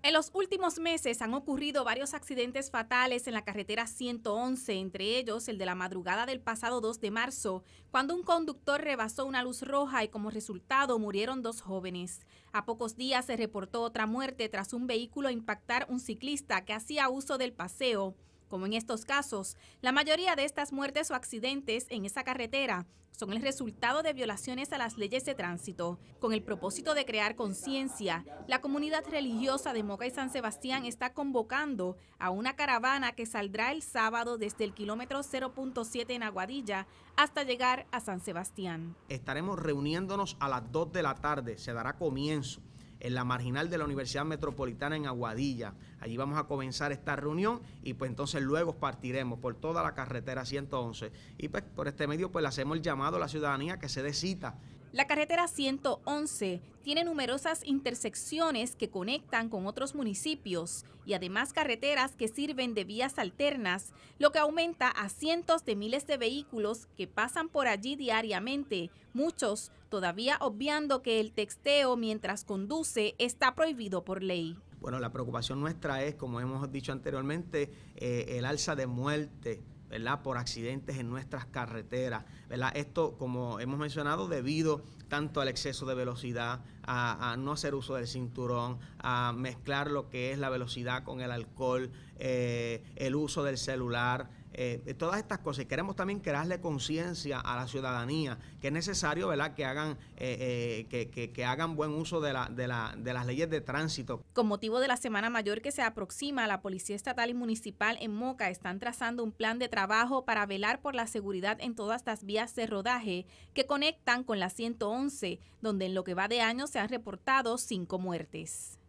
En los últimos meses han ocurrido varios accidentes fatales en la carretera 111, entre ellos el de la madrugada del pasado 2 de marzo, cuando un conductor rebasó una luz roja y como resultado murieron dos jóvenes. A pocos días se reportó otra muerte tras un vehículo impactar un ciclista que hacía uso del paseo como en estos casos, la mayoría de estas muertes o accidentes en esa carretera son el resultado de violaciones a las leyes de tránsito. Con el propósito de crear conciencia, la comunidad religiosa de Moca y San Sebastián está convocando a una caravana que saldrá el sábado desde el kilómetro 0.7 en Aguadilla hasta llegar a San Sebastián. Estaremos reuniéndonos a las 2 de la tarde, se dará comienzo en la marginal de la Universidad Metropolitana en Aguadilla. Allí vamos a comenzar esta reunión y pues entonces luego partiremos por toda la carretera 111. Y pues por este medio pues le hacemos el llamado a la ciudadanía que se dé la carretera 111 tiene numerosas intersecciones que conectan con otros municipios y además carreteras que sirven de vías alternas, lo que aumenta a cientos de miles de vehículos que pasan por allí diariamente, muchos todavía obviando que el texteo mientras conduce está prohibido por ley. Bueno, la preocupación nuestra es, como hemos dicho anteriormente, eh, el alza de muerte ¿verdad? por accidentes en nuestras carreteras. ¿verdad? Esto, como hemos mencionado, debido tanto al exceso de velocidad, a, no hacer uso del cinturón, a mezclar lo que es la velocidad con el alcohol, eh, el uso del celular, eh, todas estas cosas. Y queremos también crearle conciencia a la ciudadanía que es necesario ¿verdad? Que, hagan, eh, eh, que, hagan buen uso de, la, de, la, de las leyes de tránsito. Con motivo de la Semana Mayor que se aproxima, la Policía Estatal y Municipal en Moca están trazando un plan de trabajo para velar por la seguridad en todas las vías de rodaje que conectan con la 111, donde en lo que va de año se han reportado cinco muertes.